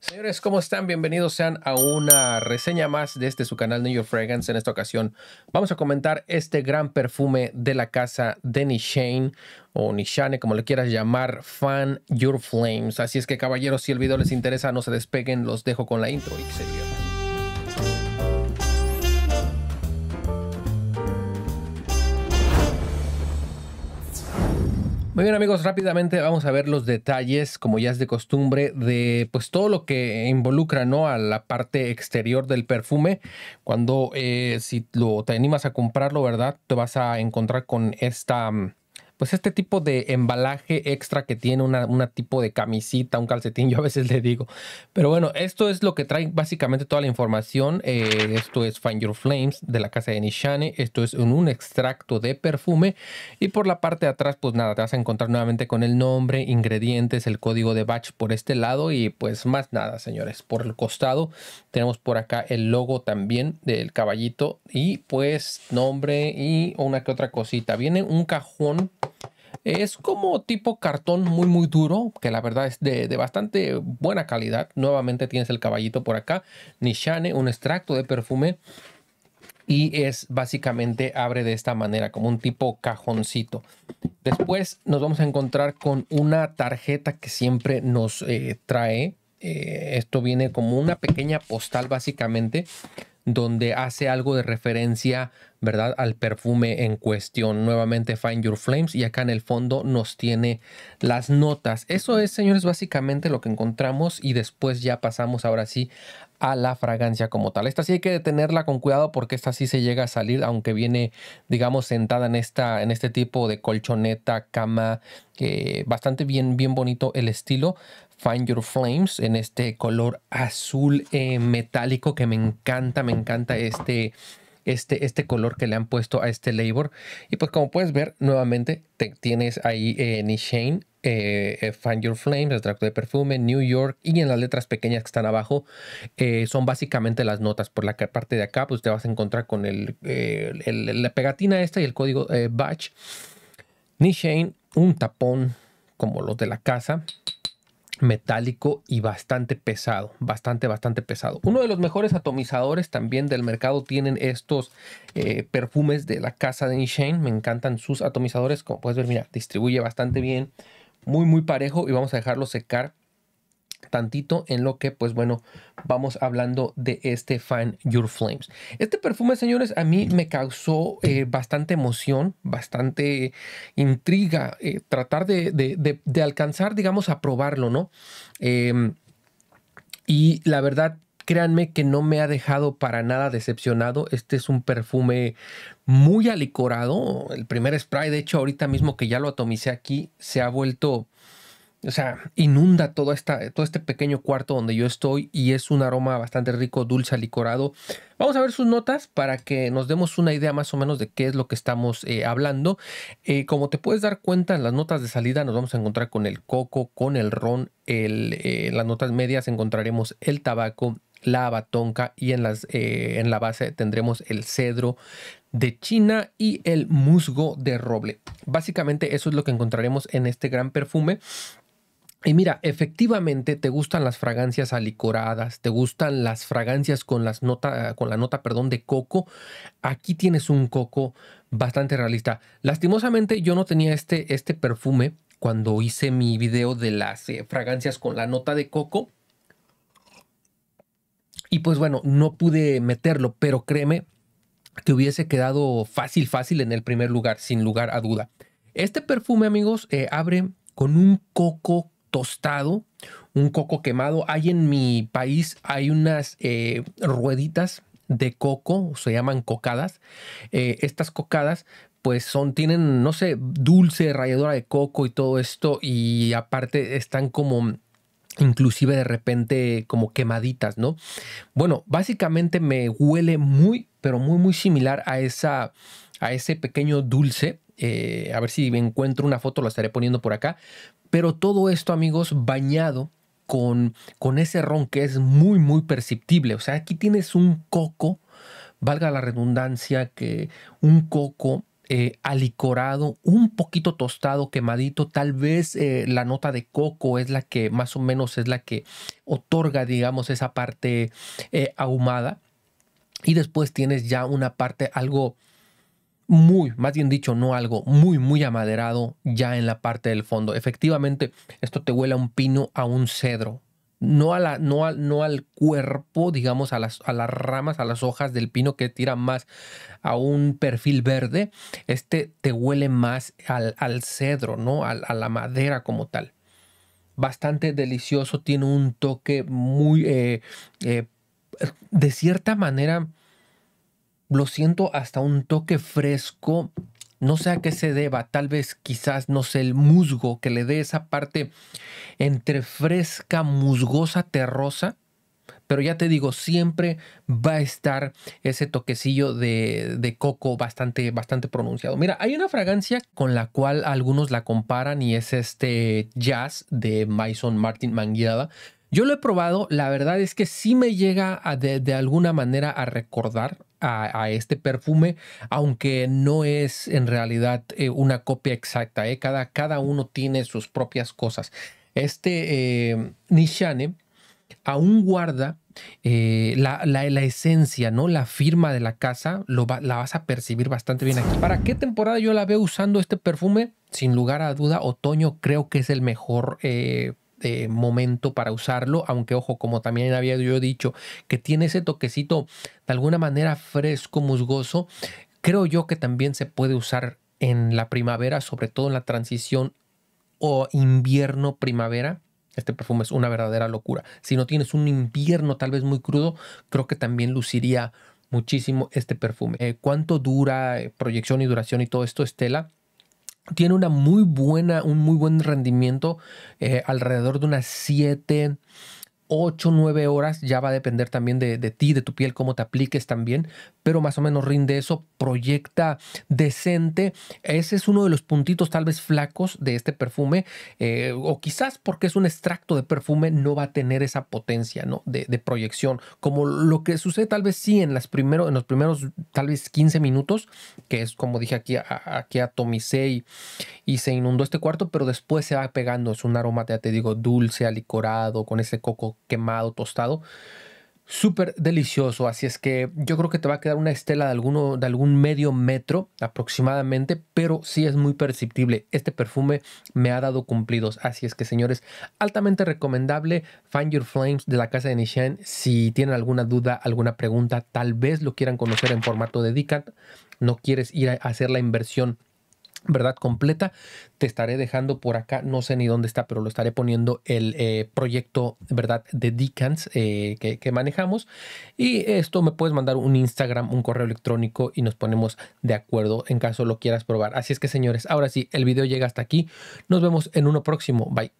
Señores, ¿cómo están? Bienvenidos sean a una reseña más desde este, su canal New York Fragrance. En esta ocasión vamos a comentar este gran perfume de la casa de Nishane o Nishane, como le quieras llamar, Fan Your Flames. Así es que caballeros, si el video les interesa, no se despeguen, los dejo con la intro y seguimos. Muy bien amigos, rápidamente vamos a ver los detalles, como ya es de costumbre, de pues todo lo que involucra ¿no? a la parte exterior del perfume. Cuando eh, si lo te animas a comprarlo, ¿verdad? Te vas a encontrar con esta mm, pues este tipo de embalaje extra que tiene una, tipo de camisita, un calcetín, yo a veces le digo. Pero bueno, esto es lo que trae básicamente toda la información. Eh, esto es Find Your Flames de la casa de Nishane. Esto es un, un, extracto de perfume. Y por la parte de atrás, pues nada, te vas a encontrar nuevamente con el nombre, ingredientes, el código de batch por este lado y pues más nada, señores. Por el costado tenemos por acá el logo también del caballito y pues nombre y una que otra cosita. Viene un cajón es como tipo cartón muy muy duro, que la verdad es de, bastante buena calidad. Nuevamente tienes el caballito por acá, Nishane, un extracto de perfume. Y es básicamente abre de esta manera, como un tipo cajoncito. Después nos vamos a encontrar con una tarjeta que siempre nos eh, trae. Eh, esto viene como una pequeña postal básicamente donde hace algo de referencia, ¿verdad? Al perfume en cuestión. Nuevamente Find Your Flames y acá en el fondo nos tiene las notas. Eso es, señores, básicamente lo que encontramos y después ya pasamos ahora sí a la fragancia como tal. Esta sí hay que detenerla con cuidado porque esta sí se llega a salir, aunque viene, digamos, sentada en, esta, en este tipo de colchoneta, cama, que bastante bien, bien bonito el estilo. Find Your Flames en este color azul eh, metálico que me encanta, me encanta este, este, este, color que le han puesto a este labor. Y pues como puedes ver, nuevamente te, tienes ahí eh, Nishane eh, eh, Find Your Flames, extracto de perfume, New York y en las letras pequeñas que están abajo eh, son básicamente las notas. Por la parte de acá, pues te vas a encontrar con la pegatina esta y el código batch. Nishane, un tapón como los de la casa, metálico y bastante pesado, bastante, bastante pesado. Uno de los mejores atomizadores también del mercado tienen estos perfumes de la casa de Nishane. Me encantan sus atomizadores. Como puedes ver, mira, distribuye bastante bien muy, muy parejo y vamos a dejarlo secar tantito en lo que pues bueno vamos hablando de este Fan Your Flames este perfume señores a mí me causó eh, bastante emoción bastante intriga eh, tratar de, alcanzar digamos a probarlo no em, y la verdad créanme que no me ha dejado para nada decepcionado. Este es un perfume muy alicorado. El primer spray, de hecho, ahorita mismo que ya lo atomicé aquí, se ha vuelto, o sea, inunda todo esta, todo este pequeño cuarto donde yo estoy y es un aroma bastante rico, dulce, alicorado. Vamos a ver sus notas para que nos demos una idea más o menos de qué es lo que estamos eh, hablando. Eh, como te puedes dar cuenta, en las notas de salida nos vamos a encontrar con el coco, con el ron, eh, en las notas medias encontraremos el tabaco, la abatonca y en, las, eh, en la base tendremos el cedro de China y el musgo de roble. Básicamente eso es lo que encontraremos en este gran perfume. Y mira, efectivamente te gustan las fragancias alicoradas, te gustan las fragancias con, las nota, con la nota perdón, de coco. Aquí tienes un coco bastante realista. Lastimosamente yo no tenía este, este perfume cuando hice mi video de las eh, fragancias con la nota de coco y pues bueno, no pude meterlo, pero créeme que hubiese quedado fácil, fácil en el primer lugar, sin lugar a duda. Este perfume, amigos, eh, abre con un coco tostado, un coco quemado. Hay en mi país, hay unas eh, rueditas de coco, se llaman cocadas. Eh, estas cocadas pues son, tienen, no sé, dulce, ralladora de coco y todo esto, y aparte están como inclusive de repente como quemaditas, ¿no? Bueno, básicamente me huele muy, pero muy, muy similar a, esa, a ese pequeño dulce. Eh, a ver si encuentro una foto, la estaré poniendo por acá. Pero todo esto, amigos, bañado con, con ese ron que es muy, muy perceptible. O sea, aquí tienes un coco, valga la redundancia, que un coco eh, alicorado, un poquito tostado, quemadito. Tal vez eh, la nota de coco es la que más o menos es la que otorga, digamos, esa parte eh, ahumada. Y después tienes ya una parte algo muy, más bien dicho, no algo muy, muy amaderado ya en la parte del fondo. Efectivamente, esto te huele a un pino, a un cedro, no, no, no al cuerpo, digamos, a las, a las ramas, a las hojas del pino que tira más a un perfil verde, este te huele más al, al cedro, ¿no? A, la madera como tal. Bastante delicioso, tiene un toque muy, eh, eh, de cierta manera, lo siento hasta un toque fresco no sé a qué se deba, tal vez quizás, no sé, el musgo que le dé esa parte entre fresca, musgosa, terrosa. Pero ya te digo, siempre va a estar ese toquecillo de, coco bastante, bastante pronunciado. Mira, hay una fragancia con la cual algunos la comparan y es este jazz de Maison Martin Manguiada. Yo lo he probado, la verdad es que sí me llega de, alguna manera a recordar a, este perfume, aunque no es en realidad eh, una copia exacta. Eh, cada, cada, uno tiene sus propias cosas. Este eh, Nishane aún guarda la, esencia, ¿no? La firma de la casa lo la vas a percibir bastante bien aquí. ¿Para qué temporada yo la veo usando este perfume? Sin lugar a duda, otoño creo que es el mejor momento para usarlo, aunque ojo, como también había yo dicho, que tiene ese toquecito de alguna manera fresco, musgoso, creo yo que también se puede usar en la primavera, sobre todo en la transición o invierno-primavera. Este perfume es una verdadera locura. Si no tienes un invierno tal vez muy crudo, creo que también luciría muchísimo este perfume. Eh, ¿Cuánto dura eh, proyección y duración y todo esto, Estela? tiene una muy buena, un muy buen rendimiento eh, alrededor de unas 7, 8, 9 horas, ya va a depender también de, ti, de tu piel, cómo te apliques también, pero más o menos rinde eso, proyecta decente. Ese es uno de los puntitos tal vez flacos de este perfume, eh, o quizás porque es un extracto de perfume, no va a tener esa potencia ¿no? de, proyección, como lo que sucede tal vez sí en, primero, en los primeros tal vez 15 minutos, que es como dije aquí, a, aquí atomicé y, y se inundó este cuarto, pero después se va pegando, es un aroma, ya te digo, dulce, alicorado, con ese coco quemado, tostado. Súper delicioso, así es que yo creo que te va a quedar una estela de, alguno, de algún medio metro aproximadamente, pero sí es muy perceptible. Este perfume me ha dado cumplidos, así es que señores, altamente recomendable Find Your Flames de la casa de Nishan. Si tienen alguna duda, alguna pregunta, tal vez lo quieran conocer en formato de Dicat. no quieres ir a hacer la inversión ¿verdad? Completa. Te estaré dejando por acá, no sé ni dónde está, pero lo estaré poniendo el eh, proyecto, ¿verdad? De Dickens eh, que, que, manejamos. Y esto me puedes mandar un Instagram, un correo electrónico y nos ponemos de acuerdo en caso lo quieras probar. Así es que señores, ahora sí, el video llega hasta aquí. Nos vemos en uno próximo. Bye.